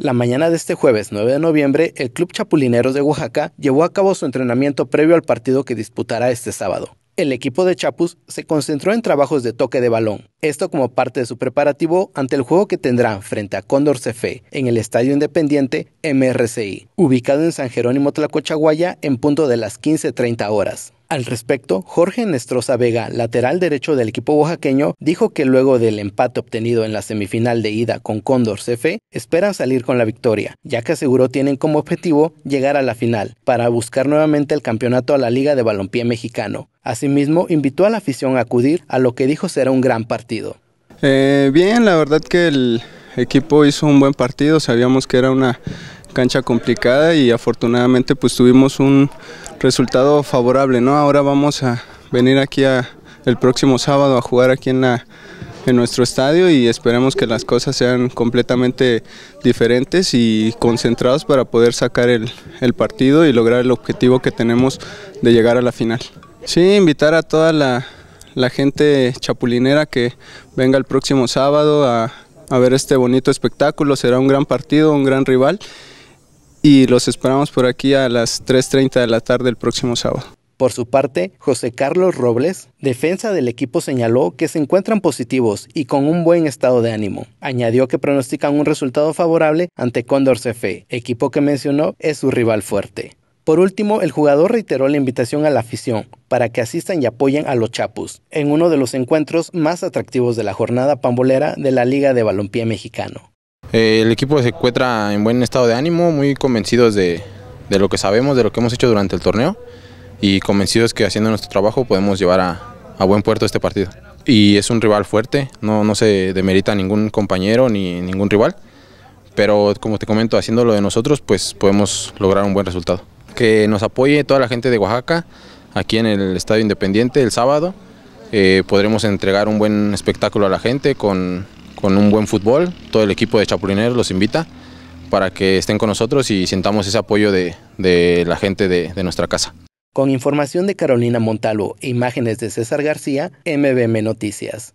La mañana de este jueves 9 de noviembre, el Club Chapulineros de Oaxaca llevó a cabo su entrenamiento previo al partido que disputará este sábado. El equipo de Chapus se concentró en trabajos de toque de balón, esto como parte de su preparativo ante el juego que tendrán frente a Cóndor CFE en el Estadio Independiente MRCI, ubicado en San Jerónimo Tlacochaguaya en punto de las 15.30 horas. Al respecto, Jorge Nestroza Vega, lateral derecho del equipo oaxaqueño, dijo que luego del empate obtenido en la semifinal de ida con Cóndor CF, espera salir con la victoria, ya que aseguró tienen como objetivo llegar a la final para buscar nuevamente el campeonato a la Liga de Balompié Mexicano. Asimismo, invitó a la afición a acudir a lo que dijo será un gran partido. Eh, bien, la verdad que el equipo hizo un buen partido, sabíamos que era una cancha complicada y afortunadamente pues tuvimos un resultado favorable, ¿no? Ahora vamos a venir aquí el próximo sábado a jugar aquí en la en nuestro estadio y esperemos que las cosas sean completamente diferentes y concentrados para poder sacar el, el, partido y lograr el objetivo que tenemos de llegar a la final. Sí, invitar a toda la, la gente chapulinera que venga el próximo sábado a, a ver este bonito espectáculo, será un gran partido, un gran rival y los esperamos por aquí a las 3.30 de la tarde el próximo sábado. Por su parte, José Carlos Robles, defensa del equipo, señaló que se encuentran positivos y con un buen estado de ánimo. Añadió que pronostican un resultado favorable ante Condor CFE, equipo que mencionó es su rival fuerte. Por último, el jugador reiteró la invitación a la afición para que asistan y apoyen a los Chapus en uno de los encuentros más atractivos de la jornada pambolera de la Liga de Balompié Mexicano. Eh, el equipo se encuentra en buen estado de ánimo, muy convencidos de, lo que sabemos, de lo que hemos hecho durante el torneo y convencidos que haciendo nuestro trabajo podemos llevar a, buen puerto este partido. Y es un rival fuerte, no, no se demerita ningún compañero ni ningún rival, pero como te comento, haciéndolo de nosotros, pues podemos lograr un buen resultado. Que nos apoye toda la gente de Oaxaca, aquí en el Estadio Independiente el sábado, eh, podremos entregar un buen espectáculo a la gente con con un buen fútbol. Todo el equipo de Chapulineros los invita para que estén con nosotros y sintamos ese apoyo de, la gente de, de nuestra casa. Con información de Carolina Montalvo e imágenes de César García, MBM Noticias.